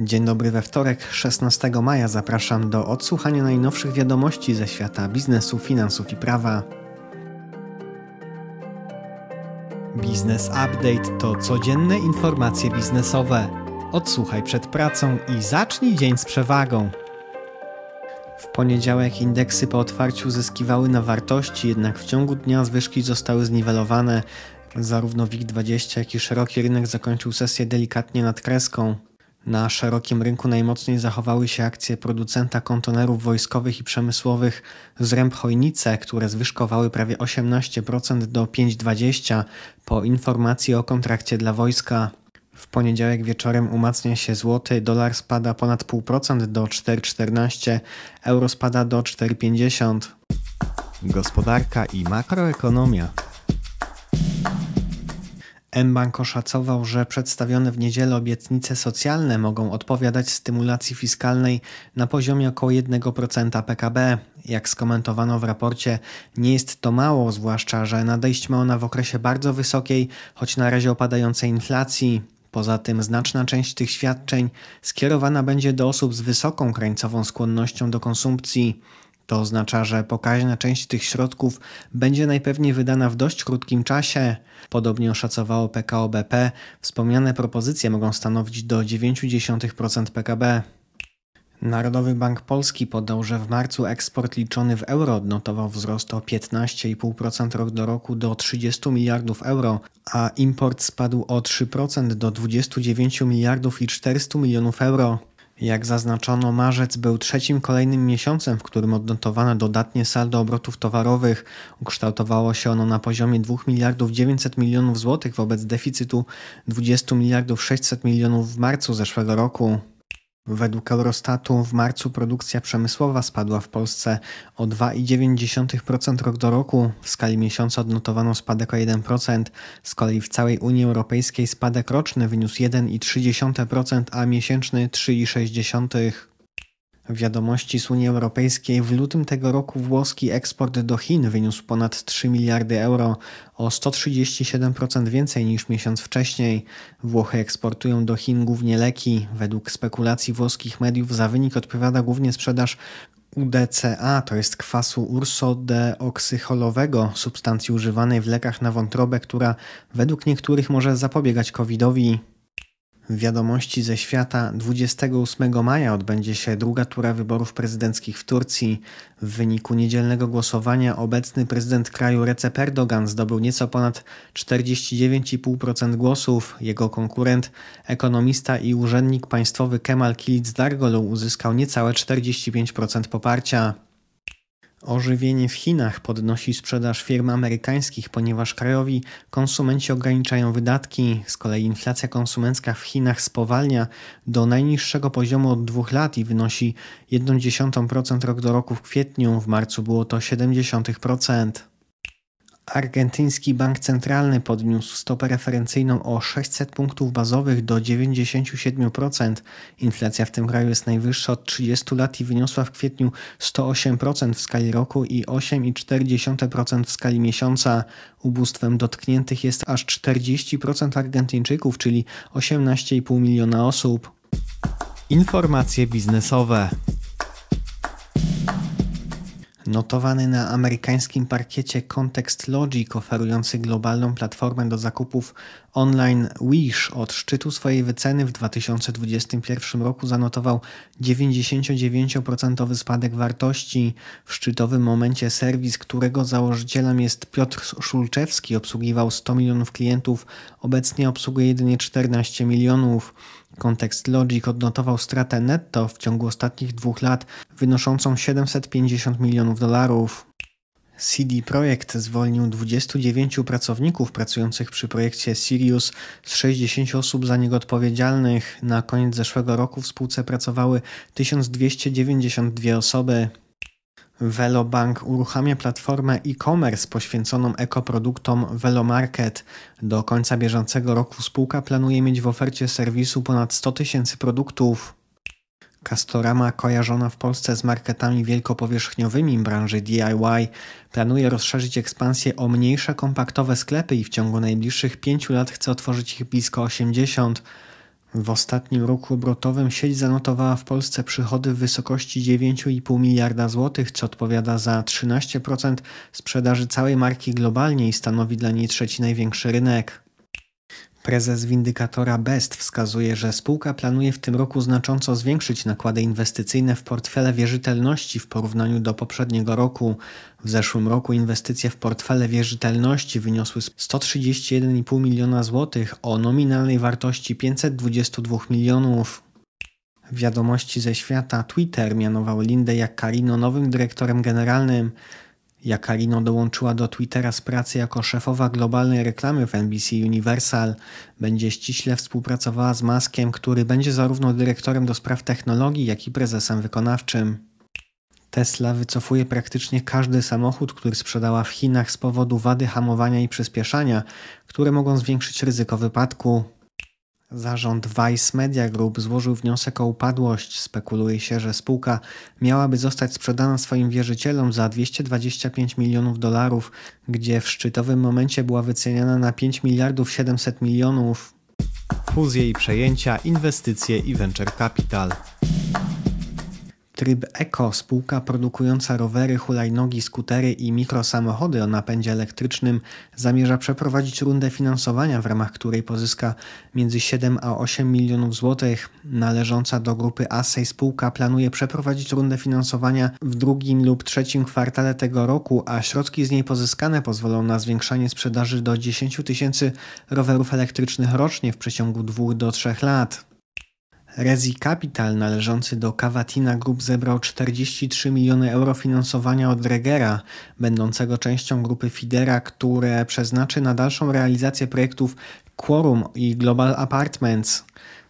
Dzień dobry we wtorek, 16 maja. Zapraszam do odsłuchania najnowszych wiadomości ze świata biznesu, finansów i prawa. Biznes Update to codzienne informacje biznesowe. Odsłuchaj przed pracą i zacznij dzień z przewagą. W poniedziałek indeksy po otwarciu zyskiwały na wartości, jednak w ciągu dnia zwyżki zostały zniwelowane. Zarówno WIG20, jak i szeroki rynek zakończył sesję delikatnie nad kreską. Na szerokim rynku najmocniej zachowały się akcje producenta kontenerów wojskowych i przemysłowych z Chojnice, które zwyżkowały prawie 18% do 5,20 po informacji o kontrakcie dla wojska. W poniedziałek wieczorem umacnia się złoty, dolar spada ponad 0,5% do 4,14, euro spada do 4,50. Gospodarka i makroekonomia mBank oszacował, że przedstawione w niedzielę obietnice socjalne mogą odpowiadać stymulacji fiskalnej na poziomie około 1% PKB. Jak skomentowano w raporcie, nie jest to mało, zwłaszcza, że nadejść ma ona w okresie bardzo wysokiej, choć na razie opadającej inflacji. Poza tym znaczna część tych świadczeń skierowana będzie do osób z wysoką krańcową skłonnością do konsumpcji. To oznacza, że pokaźna część tych środków będzie najpewniej wydana w dość krótkim czasie. Podobnie oszacowało PKO BP, wspomniane propozycje mogą stanowić do 0,9% PKB. Narodowy Bank Polski podał, że w marcu eksport liczony w euro odnotował wzrost o 15,5% rok do roku do 30 miliardów euro, a import spadł o 3% do 29 miliardów i 400 milionów euro. Jak zaznaczono, marzec był trzecim kolejnym miesiącem, w którym odnotowano dodatnie saldo obrotów towarowych. Ukształtowało się ono na poziomie 2 miliardów 900 milionów złotych wobec deficytu 20 miliardów 600 milionów w marcu zeszłego roku. Według Eurostatu w marcu produkcja przemysłowa spadła w Polsce o 2,9% rok do roku. W skali miesiąca odnotowano spadek o 1%. Z kolei w całej Unii Europejskiej spadek roczny wyniósł 1,3%, a miesięczny 3,6% wiadomości z Unii Europejskiej w lutym tego roku włoski eksport do Chin wyniósł ponad 3 miliardy euro, o 137% więcej niż miesiąc wcześniej. Włochy eksportują do Chin głównie leki. Według spekulacji włoskich mediów za wynik odpowiada głównie sprzedaż UDCA, to jest kwasu ursodeoksycholowego, substancji używanej w lekach na wątrobę, która według niektórych może zapobiegać COVID-owi. Wiadomości ze świata 28 maja odbędzie się druga tura wyborów prezydenckich w Turcji. W wyniku niedzielnego głosowania obecny prezydent kraju Recep Erdogan zdobył nieco ponad 49,5% głosów. Jego konkurent, ekonomista i urzędnik państwowy Kemal Kilic Dargolu uzyskał niecałe 45% poparcia. Ożywienie w Chinach podnosi sprzedaż firm amerykańskich, ponieważ krajowi konsumenci ograniczają wydatki. Z kolei inflacja konsumencka w Chinach spowalnia do najniższego poziomu od dwóch lat i wynosi 0,1% rok do roku w kwietniu, w marcu było to 0,7%. Argentyński Bank Centralny podniósł stopę referencyjną o 600 punktów bazowych do 97%. Inflacja w tym kraju jest najwyższa od 30 lat i wyniosła w kwietniu 108% w skali roku i 8,4% w skali miesiąca. Ubóstwem dotkniętych jest aż 40% Argentyńczyków, czyli 18,5 miliona osób. Informacje biznesowe. Notowany na amerykańskim parkiecie Context Logic, oferujący globalną platformę do zakupów online Wish, od szczytu swojej wyceny w 2021 roku zanotował 99% spadek wartości. W szczytowym momencie serwis, którego założycielem jest Piotr Szulczewski, obsługiwał 100 milionów klientów, obecnie obsługuje jedynie 14 milionów. Kontekst Logic odnotował stratę netto w ciągu ostatnich dwóch lat wynoszącą 750 milionów dolarów. CD Projekt zwolnił 29 pracowników pracujących przy projekcie Sirius z 60 osób za niego odpowiedzialnych. Na koniec zeszłego roku w spółce pracowały 1292 osoby. Velobank uruchamia platformę e-commerce poświęconą ekoproduktom Velomarket. Do końca bieżącego roku spółka planuje mieć w ofercie serwisu ponad 100 tysięcy produktów. Castorama, kojarzona w Polsce z marketami wielkopowierzchniowymi branży DIY, planuje rozszerzyć ekspansję o mniejsze kompaktowe sklepy i w ciągu najbliższych 5 lat chce otworzyć ich blisko 80. W ostatnim roku obrotowym sieć zanotowała w Polsce przychody w wysokości 9,5 miliarda złotych, co odpowiada za 13% sprzedaży całej marki globalnie i stanowi dla niej trzeci największy rynek. Prezes windykatora Best wskazuje, że spółka planuje w tym roku znacząco zwiększyć nakłady inwestycyjne w portfele wierzytelności w porównaniu do poprzedniego roku. W zeszłym roku inwestycje w portfele wierzytelności wyniosły 131,5 miliona złotych o nominalnej wartości 522 milionów. Wiadomości ze świata Twitter mianował Lindę Jakkarino nowym dyrektorem generalnym. Jakarino dołączyła do Twittera z pracy jako szefowa globalnej reklamy w NBC Universal. Będzie ściśle współpracowała z Maskiem, który będzie zarówno dyrektorem do spraw technologii, jak i prezesem wykonawczym. Tesla wycofuje praktycznie każdy samochód, który sprzedała w Chinach z powodu wady hamowania i przyspieszania, które mogą zwiększyć ryzyko wypadku. Zarząd Vice Media Group złożył wniosek o upadłość. Spekuluje się, że spółka miałaby zostać sprzedana swoim wierzycielom za 225 milionów dolarów, gdzie w szczytowym momencie była wyceniana na 5 miliardów 700 milionów. Fuzje i przejęcia, inwestycje i venture capital. Tryb Eco, spółka produkująca rowery, hulajnogi, skutery i mikrosamochody o napędzie elektrycznym, zamierza przeprowadzić rundę finansowania, w ramach której pozyska między 7 a 8 milionów złotych. Należąca do grupy Assej spółka planuje przeprowadzić rundę finansowania w drugim lub trzecim kwartale tego roku, a środki z niej pozyskane pozwolą na zwiększanie sprzedaży do 10 tysięcy rowerów elektrycznych rocznie w przeciągu 2 do 3 lat. Rezi Capital należący do Cavatina Group zebrał 43 miliony euro finansowania od Regera, będącego częścią grupy Fidera, które przeznaczy na dalszą realizację projektów Quorum i Global Apartments.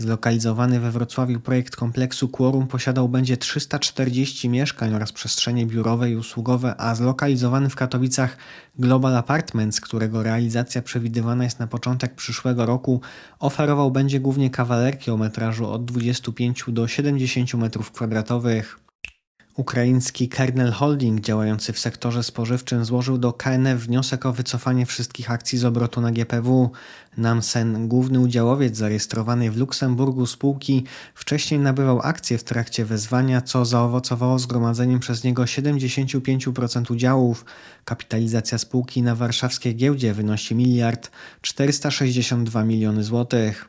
Zlokalizowany we Wrocławiu projekt kompleksu Quorum posiadał będzie 340 mieszkań oraz przestrzenie biurowe i usługowe, a zlokalizowany w Katowicach Global Apartments, którego realizacja przewidywana jest na początek przyszłego roku, oferował będzie głównie kawalerki o metrażu od 25 do 70 metrów kwadratowych. Ukraiński Kernel Holding działający w sektorze spożywczym złożył do KNF wniosek o wycofanie wszystkich akcji z obrotu na GPW. Namsen, główny udziałowiec zarejestrowany w Luksemburgu spółki, wcześniej nabywał akcje w trakcie wezwania, co zaowocowało zgromadzeniem przez niego 75% udziałów. Kapitalizacja spółki na warszawskiej giełdzie wynosi miliard 462 miliony złotych.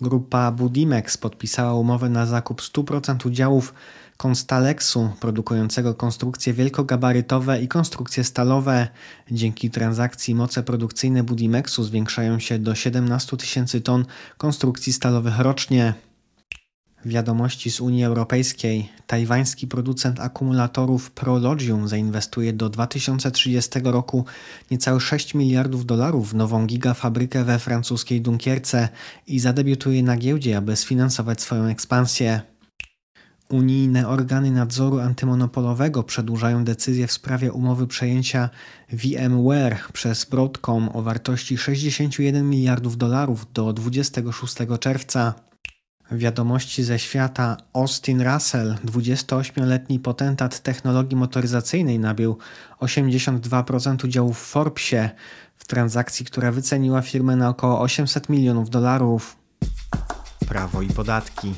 Grupa Budimex podpisała umowę na zakup 100% udziałów Konstaleksu, produkującego konstrukcje wielkogabarytowe i konstrukcje stalowe. Dzięki transakcji moce produkcyjne Budimexu zwiększają się do 17 tysięcy ton konstrukcji stalowych rocznie. Wiadomości z Unii Europejskiej. Tajwański producent akumulatorów Prologium zainwestuje do 2030 roku niecałe 6 miliardów dolarów w nową gigafabrykę we francuskiej Dunkierce i zadebiutuje na giełdzie, aby sfinansować swoją ekspansję. Unijne organy nadzoru antymonopolowego przedłużają decyzję w sprawie umowy przejęcia VMware przez Broadcom o wartości 61 miliardów dolarów do 26 czerwca. Wiadomości ze świata Austin Russell, 28-letni potentat technologii motoryzacyjnej, nabył 82% udziału w Forbesie w transakcji, która wyceniła firmę na około 800 milionów dolarów. Prawo i podatki.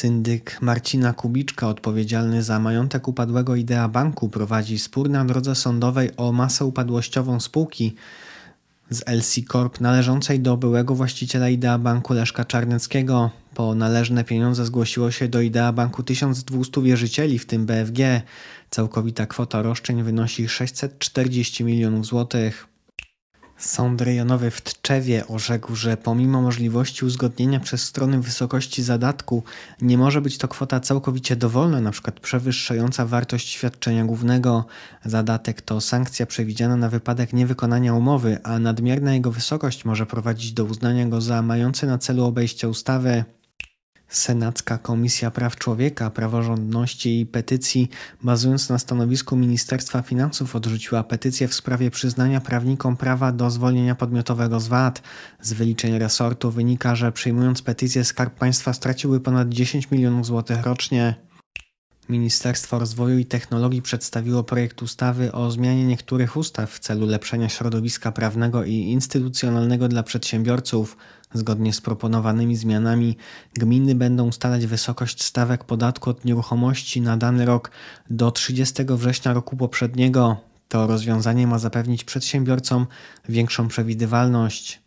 Syndyk Marcina Kubiczka, odpowiedzialny za majątek upadłego Idea Banku, prowadzi spór na drodze sądowej o masę upadłościową spółki z LC Corp należącej do byłego właściciela Idea Banku Leszka Czarneckiego. Po należne pieniądze zgłosiło się do Idea Banku 1200 wierzycieli, w tym BFG. Całkowita kwota roszczeń wynosi 640 milionów złotych. Sąd rejonowy w Tczewie orzekł, że pomimo możliwości uzgodnienia przez strony wysokości zadatku, nie może być to kwota całkowicie dowolna, np. przewyższająca wartość świadczenia głównego. Zadatek to sankcja przewidziana na wypadek niewykonania umowy, a nadmierna jego wysokość może prowadzić do uznania go za mający na celu obejście ustawy. Senacka Komisja Praw Człowieka, Praworządności i Petycji, bazując na stanowisku Ministerstwa Finansów, odrzuciła petycję w sprawie przyznania prawnikom prawa do zwolnienia podmiotowego z VAT. Z wyliczeń resortu wynika, że przyjmując petycję Skarb Państwa straciłby ponad 10 milionów złotych rocznie. Ministerstwo Rozwoju i Technologii przedstawiło projekt ustawy o zmianie niektórych ustaw w celu lepszenia środowiska prawnego i instytucjonalnego dla przedsiębiorców. Zgodnie z proponowanymi zmianami gminy będą ustalać wysokość stawek podatku od nieruchomości na dany rok do 30 września roku poprzedniego. To rozwiązanie ma zapewnić przedsiębiorcom większą przewidywalność.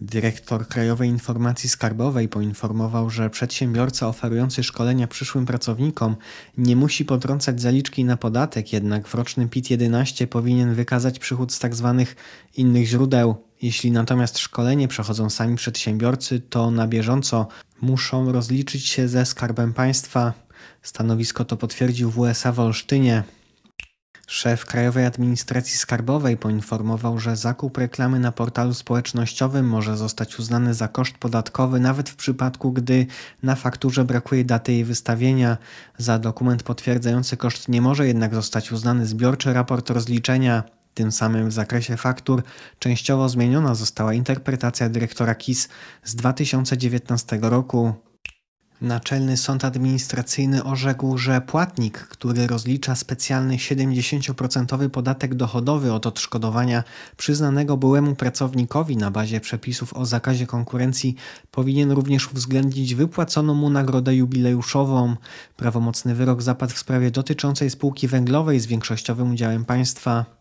Dyrektor Krajowej Informacji Skarbowej poinformował, że przedsiębiorca oferujący szkolenia przyszłym pracownikom nie musi potrącać zaliczki na podatek, jednak w rocznym PIT-11 powinien wykazać przychód z tzw. Tak innych źródeł. Jeśli natomiast szkolenie przechodzą sami przedsiębiorcy, to na bieżąco muszą rozliczyć się ze skarbem państwa. Stanowisko to potwierdził w USA w Olsztynie. Szef Krajowej Administracji Skarbowej poinformował, że zakup reklamy na portalu społecznościowym może zostać uznany za koszt podatkowy, nawet w przypadku, gdy na fakturze brakuje daty jej wystawienia. Za dokument potwierdzający koszt nie może jednak zostać uznany zbiorczy raport rozliczenia. Tym samym w zakresie faktur częściowo zmieniona została interpretacja dyrektora KIS z 2019 roku. Naczelny Sąd Administracyjny orzekł, że płatnik, który rozlicza specjalny 70% podatek dochodowy od odszkodowania przyznanego byłemu pracownikowi na bazie przepisów o zakazie konkurencji, powinien również uwzględnić wypłaconą mu nagrodę jubileuszową. Prawomocny wyrok zapadł w sprawie dotyczącej spółki węglowej z większościowym udziałem państwa.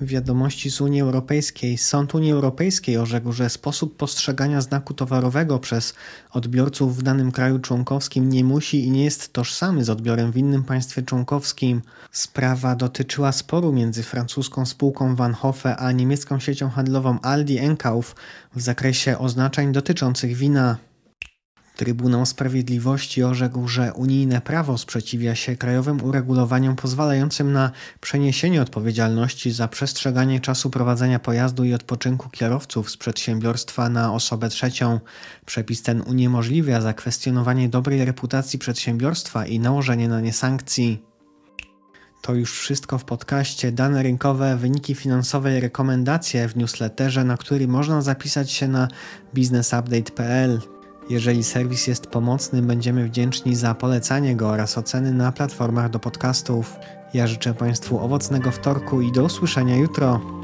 Wiadomości z Unii Europejskiej. Sąd Unii Europejskiej orzekł, że sposób postrzegania znaku towarowego przez odbiorców w danym kraju członkowskim nie musi i nie jest tożsamy z odbiorem w innym państwie członkowskim. Sprawa dotyczyła sporu między francuską spółką Van Vanhofe a niemiecką siecią handlową Aldi Enkauf w zakresie oznaczeń dotyczących wina. Trybunał Sprawiedliwości orzekł, że unijne prawo sprzeciwia się krajowym uregulowaniom pozwalającym na przeniesienie odpowiedzialności za przestrzeganie czasu prowadzenia pojazdu i odpoczynku kierowców z przedsiębiorstwa na osobę trzecią. Przepis ten uniemożliwia zakwestionowanie dobrej reputacji przedsiębiorstwa i nałożenie na nie sankcji. To już wszystko w podcaście. Dane rynkowe, wyniki finansowe i rekomendacje w newsletterze, na który można zapisać się na businessupdate.pl. Jeżeli serwis jest pomocny, będziemy wdzięczni za polecanie go oraz oceny na platformach do podcastów. Ja życzę Państwu owocnego wtorku i do usłyszenia jutro.